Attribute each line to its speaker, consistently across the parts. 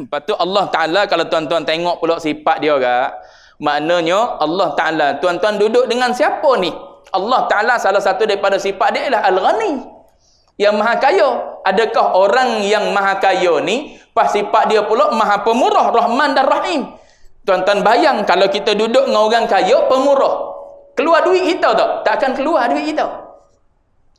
Speaker 1: Lepas tu Allah Ta'ala kalau tuan-tuan tengok pula sifat dia agak, maknanya Allah Ta'ala, tuan-tuan duduk dengan siapa ni? Allah Ta'ala salah satu daripada sifat dia ialah Al-Ghani. Yang maha kaya. Adakah orang yang maha kaya ni, pas sifat dia pula maha pemurah, Rahman dan Rahim. Tuan-tuan bayang kalau kita duduk dengan orang kaya, pemurah. Keluar duit kita tak? Tak akan keluar duit kita.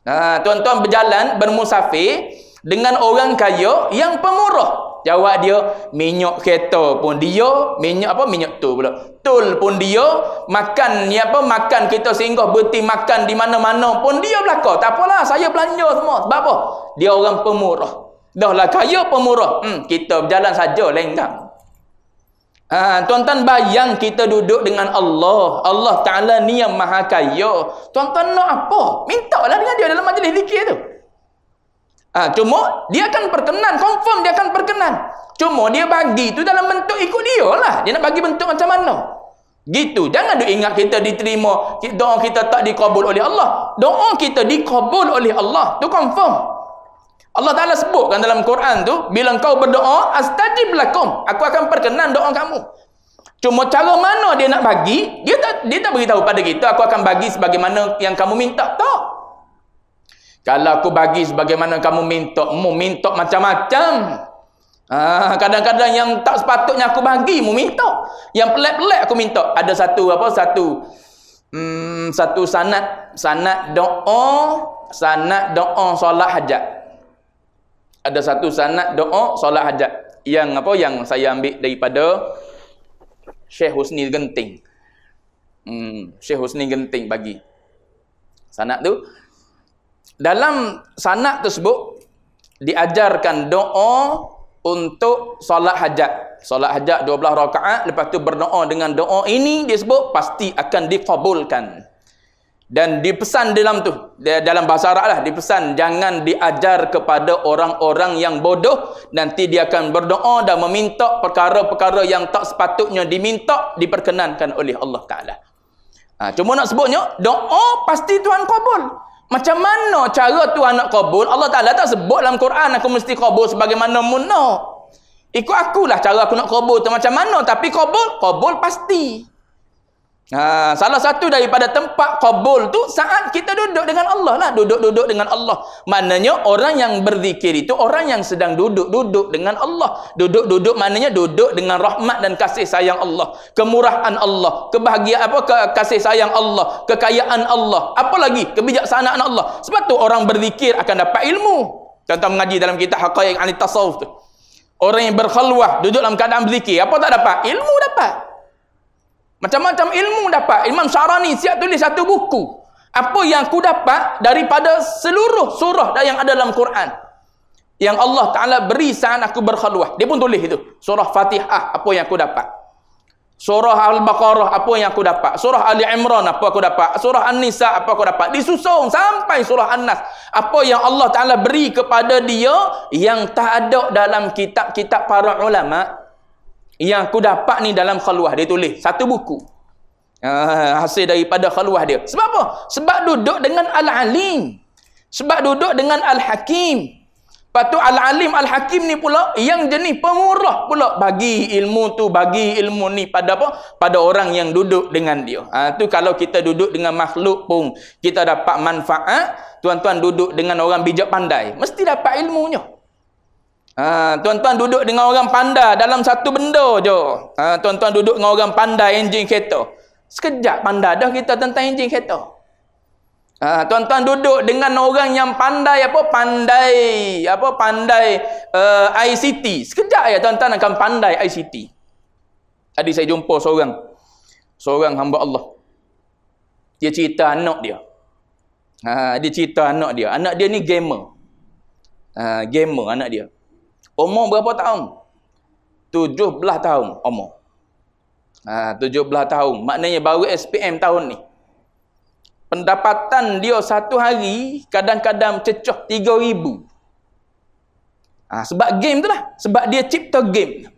Speaker 1: Ha, tuan-tuan nah, berjalan, bermusafir, dengan orang kaya yang pemurah Jawab dia, minyak kereta pun dia, minyak apa minyak tu pula. Tul pun dia, makan ni apa makan kita singgah berhenti makan di mana-mana pun dia belaka. Tak apalah, saya belanja semua. Sebab apa? Dia orang pemurah. Dahlah kaya pemurah. Hmm, kita berjalan saja lenggang. Ha, tuan-tuan bayang kita duduk dengan Allah. Allah Taala ni yang Maha Kaya. Tuan-tuan nak apa? Mintalah dengan dia dalam majlis zikir tu. Ha, cuma dia akan perkenan, confirm dia akan perkenan. Cuma dia bagi itu dalam bentuk ikut dia lah. Dia nak bagi bentuk macam mana. Gitu. Jangan duk ingat kita diterima, doa kita tak dikabul oleh Allah. Doa kita dikabul oleh Allah. tu confirm. Allah Ta'ala sebutkan dalam Quran tu, bila kau berdoa, astajib lakum. Aku akan perkenan doa kamu. Cuma cara mana dia nak bagi, dia tak dia tak beritahu pada kita, aku akan bagi sebagaimana yang kamu minta. Tak. Kalau aku bagi sebagaimana kamu minta, mu minta macam-macam. Ha, kadang-kadang yang tak sepatutnya aku bagi, mu minta. Yang pelik-pelik aku minta. Ada satu apa? Satu hmm, satu sanat sanat doa, sanat doa solat hajat. Ada satu sanat doa solat hajat yang apa yang saya ambil daripada Syekh Husni Genting. Hmm, Syekh Husni Genting bagi. sanat tu dalam sanad tersebut diajarkan doa untuk solat hajat. Solat hajat 12 rakaat lepas tu berdoa dengan doa ini disebut pasti akan dikabulkan. Dan dipesan dalam tu, dalam bahasa Arab lah, dipesan jangan diajar kepada orang-orang yang bodoh. Nanti dia akan berdoa dan meminta perkara-perkara yang tak sepatutnya diminta, diperkenankan oleh Allah Ta'ala. Ha, cuma nak sebutnya, doa pasti Tuhan kabul. Macam mana cara Tuhan nak kabul? Allah Ta'ala tak sebut dalam Quran aku mesti kabul sebagaimana munak. Ikut akulah cara aku nak kabul tu. Macam mana? Tapi kabul? Kabul Pasti. Ha, salah satu daripada tempat kabul tu saat kita duduk dengan Allah lah. Duduk-duduk dengan Allah. Maknanya orang yang berzikir itu orang yang sedang duduk-duduk dengan Allah. Duduk-duduk maknanya duduk dengan rahmat dan kasih sayang Allah. Kemurahan Allah. Kebahagiaan apa? Ke kasih sayang Allah. Kekayaan Allah. Apa lagi? Kebijaksanaan Allah. Sebab tu orang berzikir akan dapat ilmu. Contoh mengaji dalam kitab Haqqaiq Anitasawuf tu. Orang yang berkhaluah duduk dalam keadaan berzikir. Apa tak dapat? Ilmu Dapat. Macam-macam ilmu dapat. Imam Syarani siap tulis satu buku. Apa yang ku dapat daripada seluruh surah yang ada dalam Quran. Yang Allah Ta'ala beri saat aku berkhaluah. Dia pun tulis itu. Surah Fatihah, apa yang aku dapat. Surah Al-Baqarah, apa yang aku dapat. Surah Ali Imran, apa aku dapat. Surah An-Nisa, apa aku dapat. Disusung sampai surah An-Nas. Apa yang Allah Ta'ala beri kepada dia yang tak ada dalam kitab-kitab para ulama' yang aku dapat ni dalam khalwah dia tulis satu buku uh, hasil daripada khalwah dia sebab apa sebab duduk dengan al-alim sebab duduk dengan al-hakim patu al-alim al-hakim ni pula yang jenis pemurah pula bagi ilmu tu bagi ilmu ni pada apa pada orang yang duduk dengan dia ha tu kalau kita duduk dengan makhluk pun kita dapat manfaat tuan-tuan duduk dengan orang bijak pandai mesti dapat ilmunya Ha, tuan-tuan ha, duduk dengan orang pandai dalam satu benda je. Ha, tuan-tuan ha, duduk dengan orang pandai enjin kereta. Sekejap pandai dah kita tentang enjin kereta. Ha, tuan-tuan ha, duduk dengan orang yang pandai apa? Pandai apa? Pandai uh, eh, ICT. Sekejap ya tuan-tuan akan pandai ICT. Tadi saya jumpa seorang. Seorang hamba Allah. Dia cerita anak dia. Ha, dia cerita anak dia. Anak dia ni gamer. Ha, gamer anak dia. Umur berapa tahun? 17 tahun umur. Ha, 17 tahun. Maknanya baru SPM tahun ni. Pendapatan dia satu hari kadang-kadang cecah rm ribu. Ha, sebab game tu lah. Sebab dia cipta game.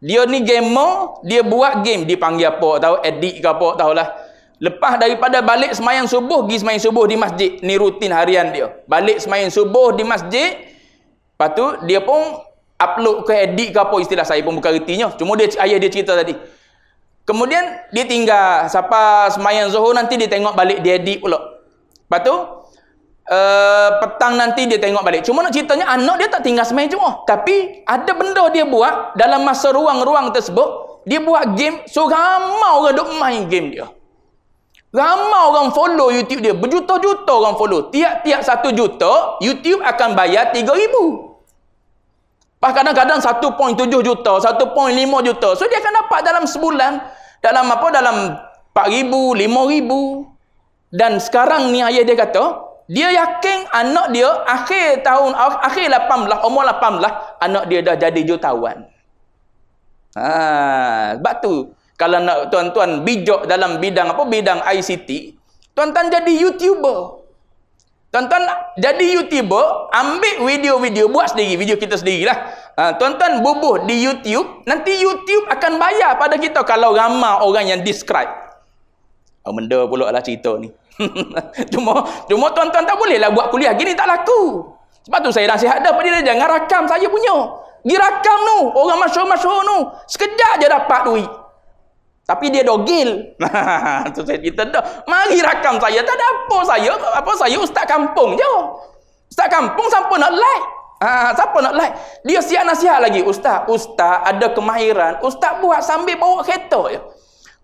Speaker 1: Dia ni gamer, dia buat game. Dia panggil apa tahu, edit ke apa tahu lah. Lepas daripada balik semayang subuh, pergi semayang subuh di masjid. Ni rutin harian dia. Balik semayang subuh di masjid, Lepas tu dia pun upload ke edit ke apa istilah saya pun bukan ertinya. Cuma dia ayah dia cerita tadi. Kemudian dia tinggal siapa semayan Zuhur nanti dia tengok balik dia edit pula. Lepas tu uh, petang nanti dia tengok balik. Cuma nak ceritanya anak dia tak tinggal semayan Zuhur. Tapi ada benda dia buat dalam masa ruang-ruang tersebut. Dia buat game. So ramai orang duk main game dia. Ramai orang follow YouTube dia. Berjuta-juta orang follow. Tiap-tiap satu juta, YouTube akan bayar tiga ribu. Lepas kadang-kadang tujuh juta, satu lima juta. So, dia akan dapat dalam sebulan. Dalam apa? Dalam empat ribu, lima ribu. Dan sekarang ni ayah dia kata, dia yakin anak dia akhir tahun, akhir lapan 18, umur lapan 18, anak dia dah jadi jutawan. Ha, sebab tu, kalau nak tuan-tuan bijak dalam bidang apa? Bidang ICT. Tuan-tuan jadi YouTuber. Tuan-tuan jadi YouTuber, ambil video-video, buat sendiri. Video kita sendirilah. Ha, tuan-tuan ha, bubuh di YouTube, nanti YouTube akan bayar pada kita kalau ramai orang yang describe. Oh, benda pula lah cerita ni. cuma cuma tuan-tuan tak bolehlah buat kuliah gini, tak laku. Sebab tu saya nasihat dah pada dia, jangan rakam saya punya. Dirakam tu, orang masyur-masyur tu. Sekejap je dapat duit. Tapi dia dogil. tu saya cerita dah. Mari rakam saya. Tak ada apa saya. Apa saya ustaz kampung je. Ustaz kampung siapa nak like? Ha, siapa nak like? Dia siap nasihat lagi. Ustaz, ustaz ada kemahiran. Ustaz buat sambil bawa kereta je.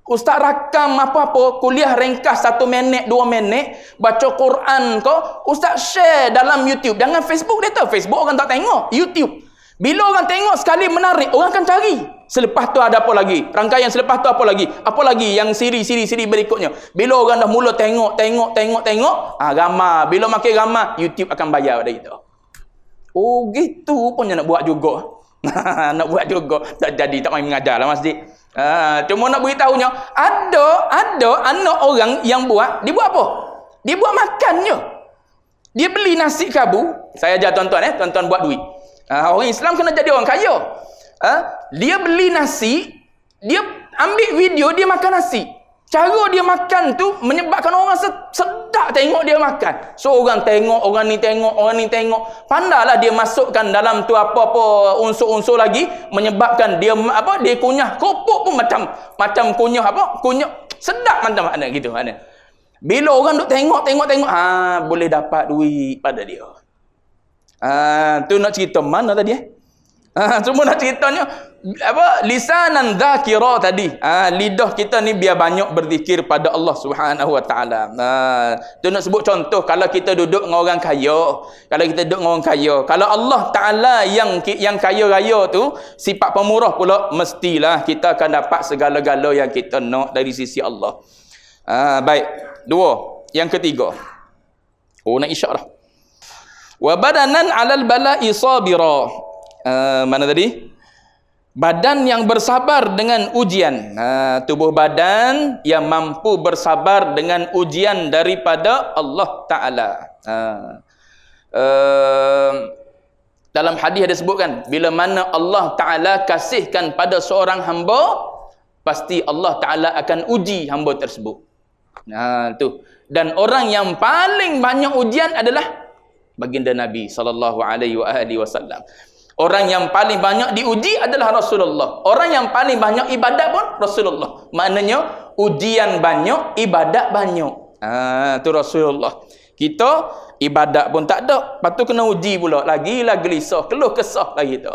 Speaker 1: Ustaz rakam apa-apa. Kuliah ringkas satu minit, dua minit. Baca Quran kau. Ustaz share dalam YouTube. Jangan Facebook dia tu. Facebook orang tak tengok. YouTube. Bila orang tengok sekali menarik, orang akan cari. Selepas tu ada apa lagi? Rangkaian selepas tu apa lagi? Apa lagi yang siri-siri-siri berikutnya? Bila orang dah mula tengok, tengok, tengok, tengok, ah ha, ramah. Bila makin ramah, YouTube akan bayar pada kita. Oh, gitu pun nak buat juga. nak buat juga. Tak jadi, tak main mengajar lah masjid. Ha, cuma nak beritahu beritahunya, ada, ada anak orang yang buat, dia buat apa? Dia buat makan makannya. Dia beli nasi kabu. Saya ajar tuan-tuan eh, tuan-tuan buat duit. Ha, orang Islam kena jadi orang kaya. Eh? Dia beli nasi, dia ambil video dia makan nasi. Cara dia makan tu menyebabkan orang sedap tengok dia makan. So orang tengok, orang ni tengok, orang ni tengok. Pandalah dia masukkan dalam tu apa-apa unsur-unsur lagi menyebabkan dia apa dia kunyah. Kopok pun macam macam kunyah apa? Kunyah sedap macam mana gitu mana. Bila orang duk tengok tengok tengok ha boleh dapat duit pada dia. Ah ha, tu nak cerita mana tadi eh? Ha, cuma nak ceritanya apa lisanan zakira tadi. Ha, lidah kita ni biar banyak berzikir pada Allah Subhanahu Wa Taala. Ha, tu nak sebut contoh kalau kita duduk dengan orang kaya, kalau kita duduk dengan orang kaya, kalau Allah Taala yang yang kaya raya tu sifat pemurah pula mestilah kita akan dapat segala-gala yang kita nak dari sisi Allah. Ha, baik. Dua. Yang ketiga. Oh nak isyak dah. Wa badanan 'alal bala'i sabira. Eh, mana tadi? Badan yang bersabar dengan ujian. Nah, eh, tubuh badan yang mampu bersabar dengan ujian daripada Allah Ta'ala. Uh, uh, dalam hadis ada sebutkan, bila mana Allah Ta'ala kasihkan pada seorang hamba, pasti Allah Ta'ala akan uji hamba tersebut. Nah, tu. Dan orang yang paling banyak ujian adalah baginda Nabi saw Orang yang paling banyak diuji adalah Rasulullah. Orang yang paling banyak ibadat pun Rasulullah. Maknanya ujian banyak, ibadat banyak. Ah tu Rasulullah. Kita ibadat pun tak ada, patu kena uji pula. Lagilah gelisah, keluh kesah lagi tu.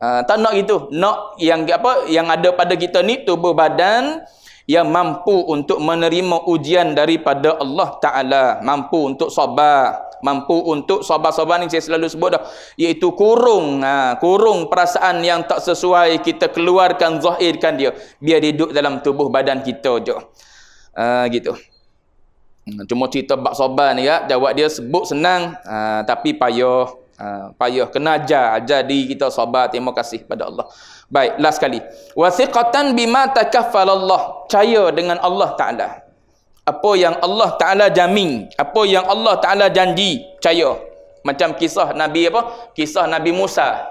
Speaker 1: Ah tak nak gitu. Nak yang apa yang ada pada kita ni tubuh badan yang mampu untuk menerima ujian daripada Allah Taala, mampu untuk sabar, mampu untuk sabar-sabar ni saya selalu sebut dah iaitu kurung ha, kurung perasaan yang tak sesuai kita keluarkan zahirkan dia biar dia duduk dalam tubuh badan kita je ha, gitu cuma cerita bak sabar ni ya jawab dia sebut senang ha, tapi payah ha, payah kena ajar ajar diri kita sabar terima kasih pada Allah baik last kali wasiqatan bima takaffalallah caya dengan Allah taala apa yang Allah Ta'ala jamin, apa yang Allah Ta'ala janji, Caya? Macam kisah Nabi apa? Kisah Nabi Musa.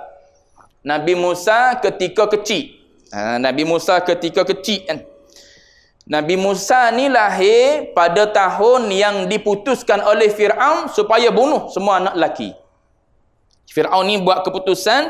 Speaker 1: Nabi Musa ketika kecil. Ha, Nabi Musa ketika kecil kan. Nabi Musa ni lahir pada tahun yang diputuskan oleh Fir'aun supaya bunuh semua anak lelaki. Fir'aun ni buat keputusan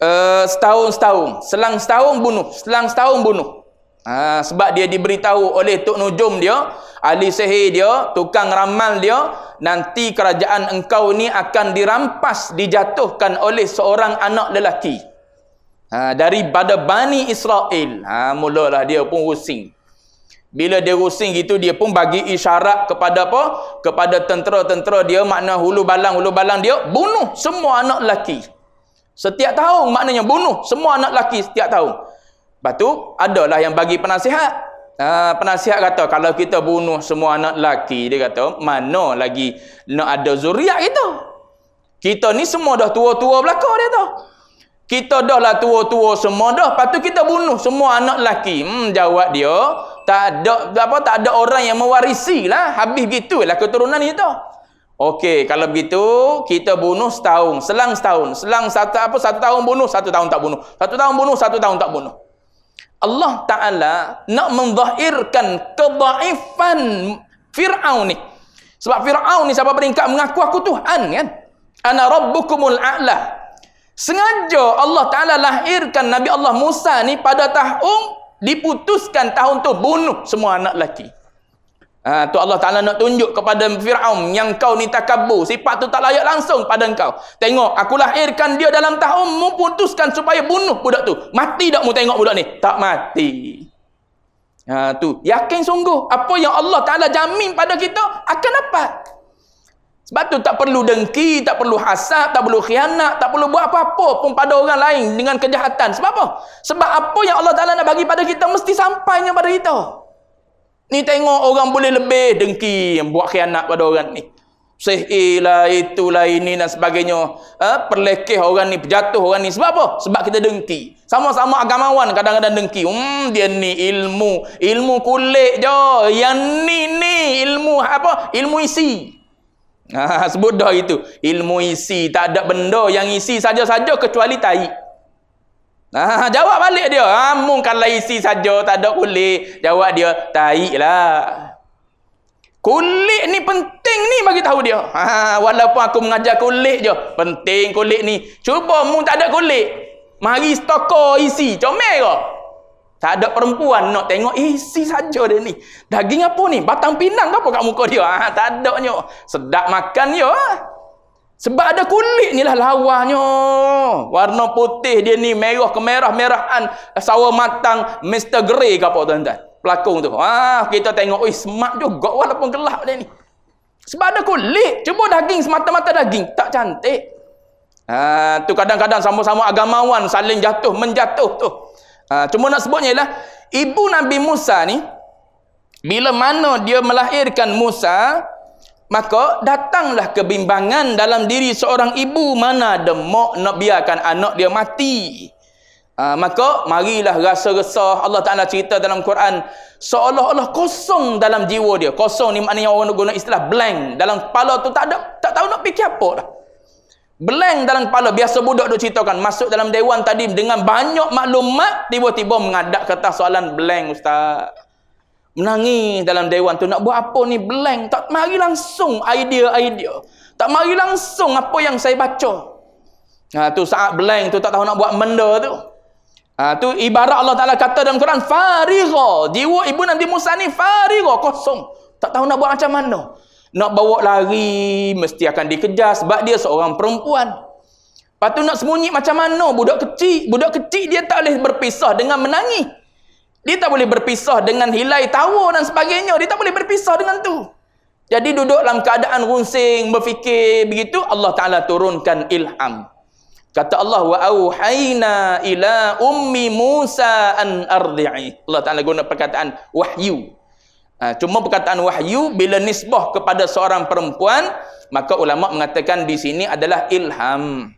Speaker 1: uh, setahun-setahun. Selang setahun bunuh. Selang setahun bunuh. Ha, sebab dia diberitahu oleh Tok Nujum dia, Ali Sehir dia, tukang ramal dia, nanti kerajaan engkau ni akan dirampas, dijatuhkan oleh seorang anak lelaki. Ha, dari pada Bani Israel. Ha, mulalah dia pun rusing. Bila dia rusing gitu, dia pun bagi isyarat kepada apa? Kepada tentera-tentera dia, makna hulu balang-hulu balang dia, bunuh semua anak lelaki. Setiap tahun maknanya bunuh semua anak lelaki setiap tahun. Lepas tu, adalah yang bagi penasihat. Uh, penasihat kata, kalau kita bunuh semua anak lelaki, dia kata, mana lagi nak ada zuriat kita? Kita ni semua dah tua-tua belakang dia tu. Kita dah lah tua-tua semua dah. Lepas tu kita bunuh semua anak lelaki. Hmm, jawab dia, tak ada apa tak ada orang yang mewarisi lah. Habis gitu lah keturunan kita. Okey, kalau begitu kita bunuh setahun, selang setahun, selang satu apa satu tahun bunuh, satu tahun tak bunuh. Satu tahun bunuh, satu tahun tak bunuh. Allah Ta'ala nak menzahirkan kebaifan Fir'aun ni. Sebab Fir'aun ni siapa peringkat mengaku aku Tuhan kan? Ana Rabbukumul A'la. Sengaja Allah Ta'ala lahirkan Nabi Allah Musa ni pada tahun diputuskan tahun tu bunuh semua anak lelaki. Ha, tu Allah Ta'ala nak tunjuk kepada Fir'aun yang kau ni takabur. Sifat tu tak layak langsung pada kau. Tengok, aku lahirkan dia dalam tahun, memutuskan supaya bunuh budak tu. Mati tak mu tengok budak ni? Tak mati. Ha, tu Yakin sungguh, apa yang Allah Ta'ala jamin pada kita, akan dapat. Sebab tu tak perlu dengki, tak perlu hasad, tak perlu khianat, tak perlu buat apa-apa pun pada orang lain dengan kejahatan. Sebab apa? Sebab apa yang Allah Ta'ala nak bagi pada kita, mesti sampainya pada kita. Ni tengok orang boleh lebih dengki buat khianat pada orang ni. Sehilah itulah ini dan sebagainya. Ha? Perlekeh orang ni, jatuh orang ni. Sebab apa? Sebab kita dengki. Sama-sama agamawan kadang-kadang dengki. Hmm, dia ni ilmu. Ilmu kulit je. Yang ni ni ilmu apa? Ilmu isi. Ha, sebut dah itu. Ilmu isi. Tak ada benda yang isi saja-saja kecuali taik. Ha, jawab balik dia. Ha, kalau isi saja, tak ada kulit. Jawab dia, taik lah. Kulit ni penting ni bagi tahu dia. Ha, walaupun aku mengajar kulit je. Penting kulit ni. Cuba mu tak ada kulit. Mari stoko isi. Comel ke? Tak ada perempuan nak tengok isi saja dia ni. Daging apa ni? Batang pinang ke apa kat muka dia? Ha, tak ada ni. Sedap makan je. Ha? Sebab ada kulit ni lah lawanya. Warna putih dia ni merah ke merah-merahan. Sawah matang Mr. Grey ke apa tuan-tuan. Pelakung tu. Ah, kita tengok, oi semak juga walaupun gelap dia ni. Sebab ada kulit. Cuma daging semata-mata daging. Tak cantik. Ah, tu kadang-kadang sama-sama agamawan saling jatuh, menjatuh tu. Ah, cuma nak sebutnya ialah, Ibu Nabi Musa ni, bila mana dia melahirkan Musa, maka datanglah kebimbangan dalam diri seorang ibu mana demok nak biarkan anak dia mati uh, maka marilah rasa resah Allah Ta'ala cerita dalam Quran seolah-olah kosong dalam jiwa dia kosong ni maknanya orang guna istilah blank dalam kepala tu tak ada tak tahu nak fikir apa dah blank dalam kepala biasa budak duk ceritakan masuk dalam dewan tadi dengan banyak maklumat tiba-tiba mengadap kertas soalan blank ustaz menangis dalam dewan tu nak buat apa ni blank tak mari langsung idea-idea tak mari langsung apa yang saya baca ha tu saat blank tu tak tahu nak buat benda tu ha tu ibarat Allah Taala kata dalam Quran fariha jiwa ibu Nabi Musa ni fariha kosong tak tahu nak buat macam mana nak bawa lari mesti akan dikejar sebab dia seorang perempuan Lepas tu nak sembunyi macam mana budak kecil. Budak kecil dia tak boleh berpisah dengan menangis. Dia tak boleh berpisah dengan hilai tawa dan sebagainya. Dia tak boleh berpisah dengan tu. Jadi duduk dalam keadaan runsing, berfikir begitu, Allah Ta'ala turunkan ilham. Kata Allah, وَأَوْحَيْنَا إِلَىٰ أُمِّ مُوسَىٰ أَنْ أَرْضِعِ Allah Ta'ala guna perkataan wahyu. Ha, cuma perkataan wahyu, bila nisbah kepada seorang perempuan, maka ulama' mengatakan di sini adalah ilham.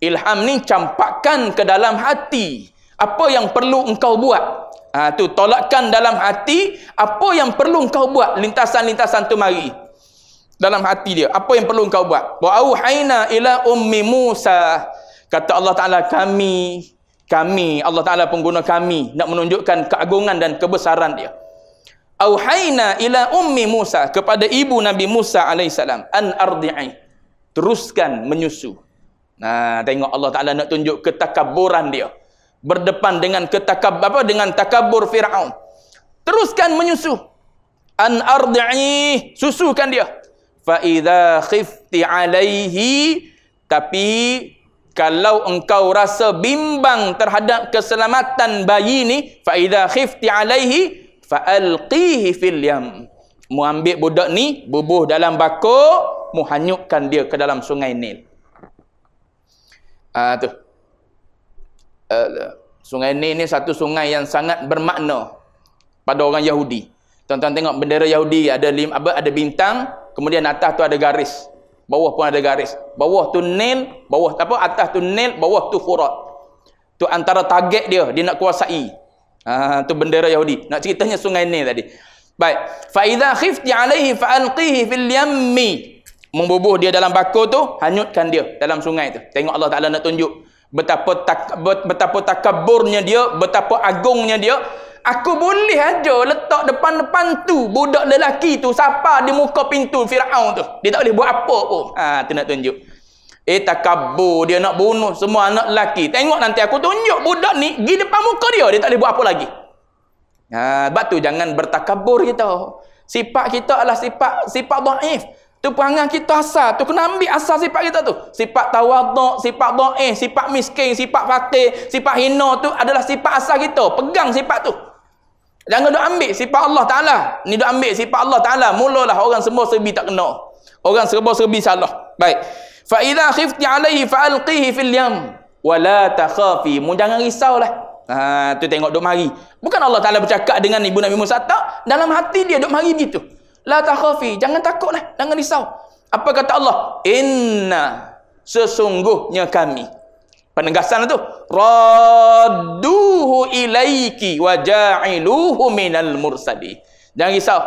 Speaker 1: Ilham ni campakkan ke dalam hati. Apa yang perlu engkau buat? Ha, tu tolakkan dalam hati apa yang perlu kau buat lintasan-lintasan tu mari. Dalam hati dia, apa yang perlu kau buat? Wa auhayna ila ummi Musa. Kata Allah Taala kami, kami Allah Taala pengguna kami nak menunjukkan keagungan dan kebesaran dia. Auhayna ila ummi Musa kepada ibu Nabi Musa alaihi salam an ardi'i. Teruskan menyusu. Nah, tengok Allah Taala nak tunjuk ketakaburan dia berdepan dengan ketakab apa dengan takabur Firaun. Teruskan menyusu. An ardi'i susukan dia. Fa idza khifti alaihi tapi kalau engkau rasa bimbang terhadap keselamatan bayi ni fa idza khifti alaihi fa alqihi fil yam. Mu ambil budak ni bubuh dalam bakul, mu hanyutkan dia ke dalam sungai Nil. Ah uh, tu. Eh, sungai Nil ni satu sungai yang sangat bermakna pada orang Yahudi. Tuan-tuan tengok bendera Yahudi ada lim, apa ada bintang, kemudian atas tu ada garis. Bawah pun ada garis. Bawah tu Nil, bawah apa atas tu Nil, bawah tu Furat. Tu antara target dia dia nak kuasai. Ha tu bendera Yahudi. Nak ceritanya sungai Nil tadi. Baik. Fa idza khifti alaihi fa alqihi fil yammi. Membubuh dia dalam bakul tu, hanyutkan dia dalam sungai tu. Tengok Allah Taala nak tunjuk betapa tak, betapa takaburnya dia betapa agungnya dia aku boleh aja letak depan-depan tu budak lelaki tu sapa di muka pintu Firaun tu dia tak boleh buat apa pun ha tu nak tunjuk eh takabur dia nak bunuh semua anak lelaki tengok nanti aku tunjuk budak ni pergi depan muka dia dia tak boleh buat apa lagi ha sebab tu jangan bertakabur kita sifat kita adalah sifat sifat dhaif Tu perangan kita asal. Tu kena ambil asal sifat kita tu. Sifat tawaduk, sifat do'eh, sifat miskin, sifat fakir, sifat hina tu adalah sifat asal kita. Pegang sifat tu. Jangan duk ambil sifat Allah Ta'ala. Ni duk ambil sifat Allah Ta'ala. Mulalah orang semua serbi tak kena. Orang semua serbi salah. Baik. Fa'idha khifti alaihi fa'alqihi fil yam. Wa la takhafi. Mu jangan lah. Ha, tu tengok duk mari. Bukan Allah Ta'ala bercakap dengan Ibu Nabi Musa. Tak. Dalam hati dia duk mari Gitu la takhafi jangan takutlah jangan risau apa kata Allah inna sesungguhnya kami penegasan tu radduhu ilaiki wa ja'iluhu minal mursali jangan risau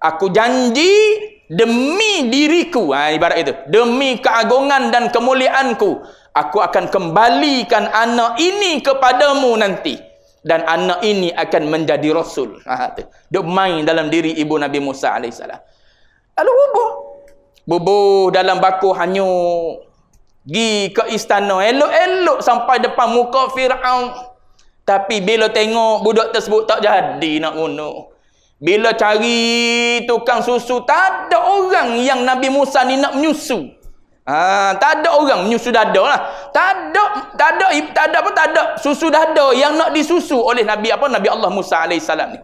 Speaker 1: aku janji demi diriku ha, ibarat itu demi keagungan dan kemuliaanku aku akan kembalikan anak ini kepadamu nanti dan anak ini akan menjadi rasul. Ha tu. Dia main dalam diri ibu Nabi Musa alaihi Lalu bubuh. Bubuh dalam bakul hanyu, Gi ke istana elok-elok sampai depan muka Firaun. Tapi bila tengok budak tersebut tak jadi nak bunuh. Bila cari tukang susu tak ada orang yang Nabi Musa ni nak menyusu. Ha, tak ada orang menyusu dada lah. Tak ada, tak ada, tak ada apa, tak ada susu dada yang nak disusu oleh Nabi apa? Nabi Allah Musa AS ni.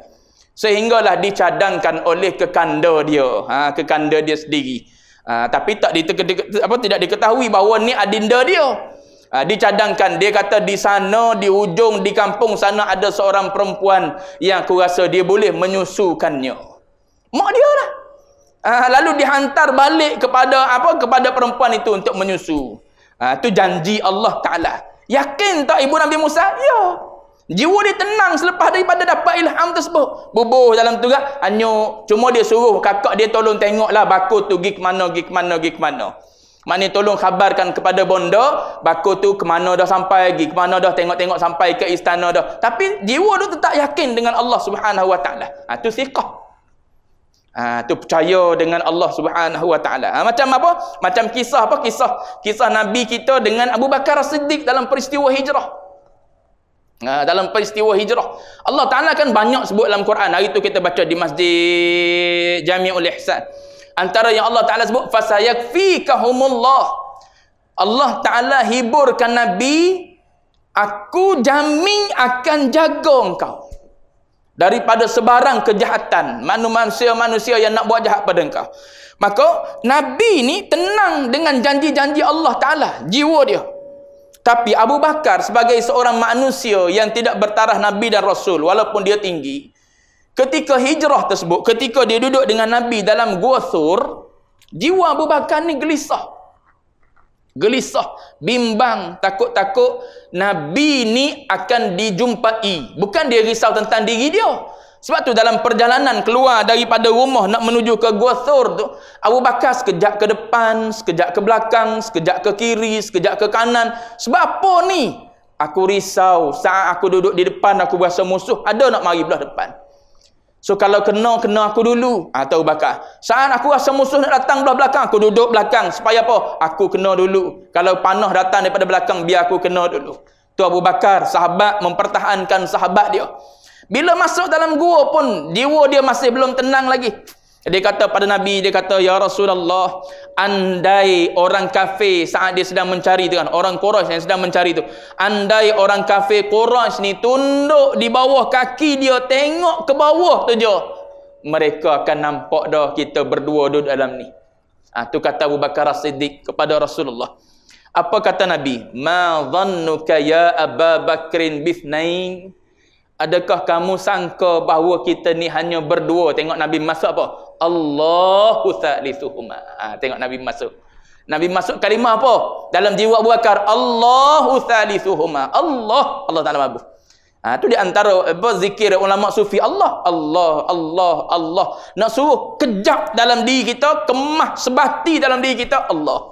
Speaker 1: Sehinggalah dicadangkan oleh kekanda dia. Ha, kekanda dia sendiri. Ha, tapi tak diteka, apa, tidak diketahui bahawa ni adinda dia. Ha, dicadangkan. Dia kata di sana, di ujung, di kampung sana ada seorang perempuan yang aku rasa dia boleh menyusukannya. Mak dia lah. Uh, lalu dihantar balik kepada apa kepada perempuan itu untuk menyusu. Ah uh, tu janji Allah Taala. Yakin tak ibu Nabi Musa? Ya. Jiwa dia tenang selepas daripada dapat ilham tersebut. Bubuh dalam tu kan anyuk. Cuma dia suruh kakak dia tolong tengoklah bakul tu pergi ke mana, pergi ke mana, pergi ke mana. Mana tolong khabarkan kepada bonda, bakul tu ke mana dah sampai, pergi ke mana dah tengok-tengok sampai ke istana dah. Tapi jiwa tu tetap yakin dengan Allah Subhanahu Wa Taala. Ah tu Ha, tu percaya dengan Allah Subhanahu Wa Taala. Ha, macam apa? Macam kisah apa? Kisah kisah Nabi kita dengan Abu Bakar Siddiq dalam peristiwa hijrah. Ha, dalam peristiwa hijrah. Allah Taala kan banyak sebut dalam Quran. Hari itu kita baca di Masjid Jami'ul Ihsan. Antara yang Allah Taala sebut fasayakfikahumullah. Allah Taala hiburkan Nabi, aku jamin akan jaga engkau daripada sebarang kejahatan manusia-manusia yang nak buat jahat pada engkau maka Nabi ni tenang dengan janji-janji Allah Ta'ala jiwa dia tapi Abu Bakar sebagai seorang manusia yang tidak bertaraf Nabi dan Rasul walaupun dia tinggi ketika hijrah tersebut ketika dia duduk dengan Nabi dalam gua sur jiwa Abu Bakar ni gelisah gelisah, bimbang, takut-takut Nabi ni akan dijumpai. Bukan dia risau tentang diri dia. Sebab tu dalam perjalanan keluar daripada rumah nak menuju ke Gua Thur tu, Abu Bakar sekejap ke depan, sekejap ke belakang, sekejap ke kiri, sekejap ke kanan. Sebab apa ni? Aku risau saat aku duduk di depan aku rasa musuh ada nak mari belah depan. So kalau kena, kena aku dulu. Atau ah, ha, bakar. Saat aku rasa musuh nak datang belakang, aku duduk belakang. Supaya apa? Aku kena dulu. Kalau panah datang daripada belakang, biar aku kena dulu. Tu Abu Bakar, sahabat mempertahankan sahabat dia. Bila masuk dalam gua pun, jiwa dia masih belum tenang lagi. Dia kata pada Nabi, dia kata, Ya Rasulullah, andai orang kafir saat dia sedang mencari itu kan, orang Quraish yang sedang mencari itu. Andai orang kafir Quraish ni tunduk di bawah kaki dia, tengok ke bawah tu je. Mereka akan nampak dah kita berdua duduk dalam ni. Itu ha, kata Abu Bakar Siddiq kepada Rasulullah. Apa kata Nabi? Ma dhannuka ya Aba Bakrin bithnain. Adakah kamu sangka bahawa kita ni hanya berdua? Tengok Nabi masuk apa? Allahu thalithuhuma. Ha, tengok Nabi masuk. Nabi masuk kalimah apa? Dalam jiwa Abu Bakar, Allahu thalithuhuma. Allah, Allah Taala mabuh. Ha, itu di antara apa, ulama sufi Allah, Allah, Allah, Allah. Nak suruh kejap dalam diri kita, kemah sebati dalam diri kita, Allah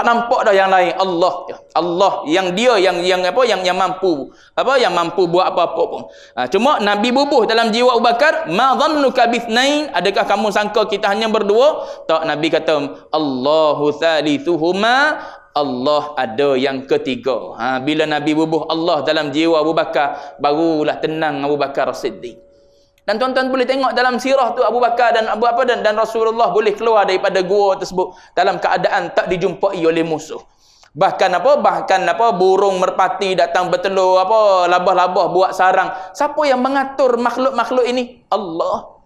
Speaker 1: tak nampak dah yang lain Allah ya. Allah yang dia yang yang apa yang yang mampu apa yang mampu buat apa-apa pun ha, cuma nabi bubuh dalam jiwa Abu Bakar ma dhannuka bithnain adakah kamu sangka kita hanya berdua tak nabi kata Allahu thalithuhuma Allah ada yang ketiga ha, bila nabi bubuh Allah dalam jiwa Abu Bakar barulah tenang Abu Bakar Siddiq dan tuan-tuan boleh tengok dalam sirah tu Abu Bakar dan Abu apa dan dan Rasulullah boleh keluar daripada gua tersebut dalam keadaan tak dijumpai oleh musuh. Bahkan apa? Bahkan apa? Burung merpati datang bertelur apa? Labah-labah buat sarang. Siapa yang mengatur makhluk-makhluk ini? Allah.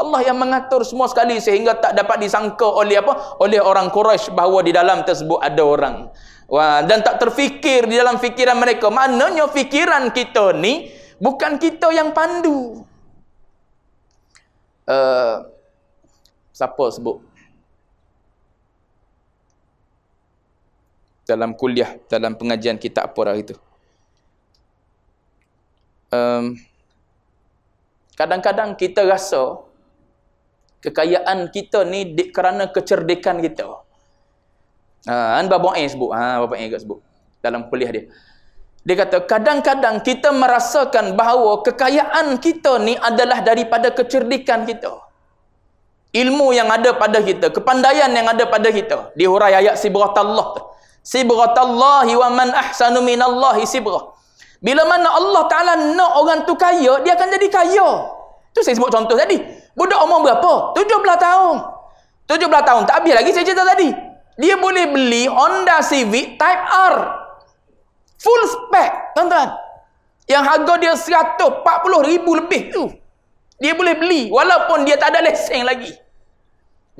Speaker 1: Allah yang mengatur semua sekali sehingga tak dapat disangka oleh apa? Oleh orang Quraisy bahawa di dalam tersebut ada orang. Wah, dan tak terfikir di dalam fikiran mereka. Maknanya fikiran kita ni bukan kita yang pandu. Eh, siapa sebut? Dalam kuliah, dalam pengajian kita apa hari itu. Kadang-kadang um, kita rasa kekayaan kita ni di, kerana kecerdikan kita. Uh, ah, An Babu'in sebut. Ha, ah, Babu'in juga sebut. Dalam kuliah dia. Dia kata, kadang-kadang kita merasakan bahawa kekayaan kita ni adalah daripada kecerdikan kita. Ilmu yang ada pada kita, kepandaian yang ada pada kita. Di hurai ayat sibrat Allah. Sibrat Allah wa man ahsanu minallahi sibrat. Bila mana Allah Ta'ala nak orang tu kaya, dia akan jadi kaya. Tu saya sebut contoh tadi. Budak umur berapa? 17 tahun. 17 tahun. Tak habis lagi saya cerita tadi. Dia boleh beli Honda Civic Type R. Full spec, tuan-tuan. Yang harga dia rm ribu lebih tu. Dia boleh beli walaupun dia tak ada lesen lagi.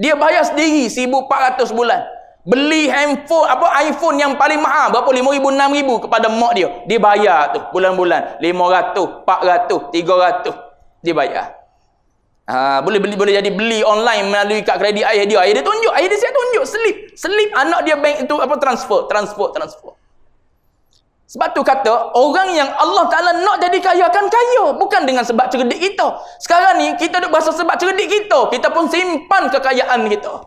Speaker 1: Dia bayar sendiri RM1,400 bulan. Beli handphone apa iPhone yang paling mahal berapa RM5,000, RM6,000 kepada mak dia. Dia bayar tu bulan-bulan RM500, -bulan, RM400, RM300. Dia bayar. Ha, boleh beli boleh jadi beli online melalui kad kredit ayah dia. Ayah dia tunjuk, ayah dia siap tunjuk slip. Slip anak dia bank itu apa transfer, transfer, transfer. Sebab tu kata, orang yang Allah Ta'ala nak jadi kaya akan kaya. Bukan dengan sebab cerdik kita. Sekarang ni, kita duduk berasa sebab cerdik kita. Kita pun simpan kekayaan kita.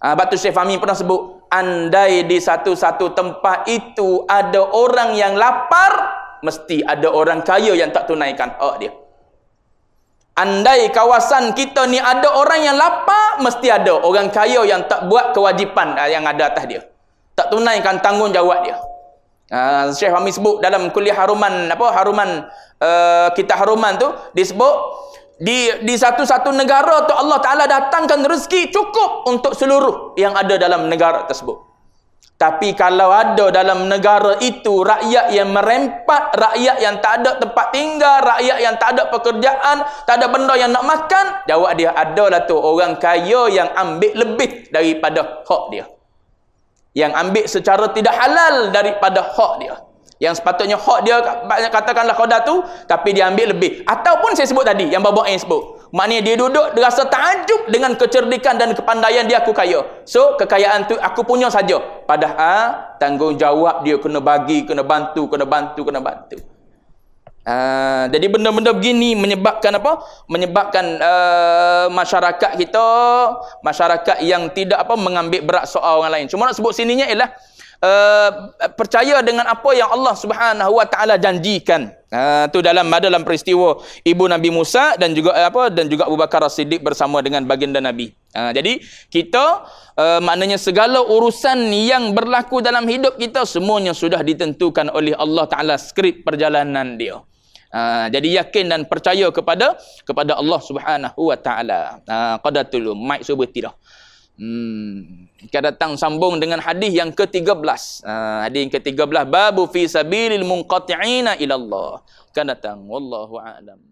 Speaker 1: Ha, Batu Syekh Fahmi pernah sebut, andai di satu-satu tempat itu ada orang yang lapar, mesti ada orang kaya yang tak tunaikan Oh dia. Andai kawasan kita ni ada orang yang lapar, mesti ada orang kaya yang tak buat kewajipan ah, yang ada atas dia. Tak tunaikan tanggungjawab dia. Uh, Syekh Hamid sebut dalam kuliah haruman apa haruman uh, eh, kita haruman tu disebut di di satu-satu negara tu Allah Taala datangkan rezeki cukup untuk seluruh yang ada dalam negara tersebut. Tapi kalau ada dalam negara itu rakyat yang merempat, rakyat yang tak ada tempat tinggal, rakyat yang tak ada pekerjaan, tak ada benda yang nak makan, jawab dia adalah tu orang kaya yang ambil lebih daripada hak dia yang ambil secara tidak halal daripada hak dia yang sepatutnya hak dia banyak katakanlah khoda tu tapi dia ambil lebih ataupun saya sebut tadi yang babak yang sebut maknanya dia duduk dia rasa tajub dengan kecerdikan dan kepandaian dia aku kaya so kekayaan tu aku punya saja padahal tanggungjawab dia kena bagi kena bantu kena bantu kena bantu Uh, jadi benda-benda begini menyebabkan apa? Menyebabkan uh, masyarakat kita, masyarakat yang tidak apa mengambil berat soal orang lain. Cuma nak sebut sininya ialah uh, percaya dengan apa yang Allah Subhanahu Wa Taala janjikan. Ah uh, dalam dalam peristiwa ibu Nabi Musa dan juga uh, apa dan juga Abu Bakar Siddiq bersama dengan baginda Nabi. Uh, jadi kita uh, maknanya segala urusan yang berlaku dalam hidup kita semuanya sudah ditentukan oleh Allah Taala skrip perjalanan dia. Ah, jadi yakin dan percaya kepada kepada Allah Subhanahu wa taala. Ha qadatul mai subuh tidak. Hmm, kita datang sambung dengan hadis yang ke-13. Ha, ah, hadis yang ke-13 babu fi sabilil munqati'ina ila Allah. Kita datang wallahu a'lam.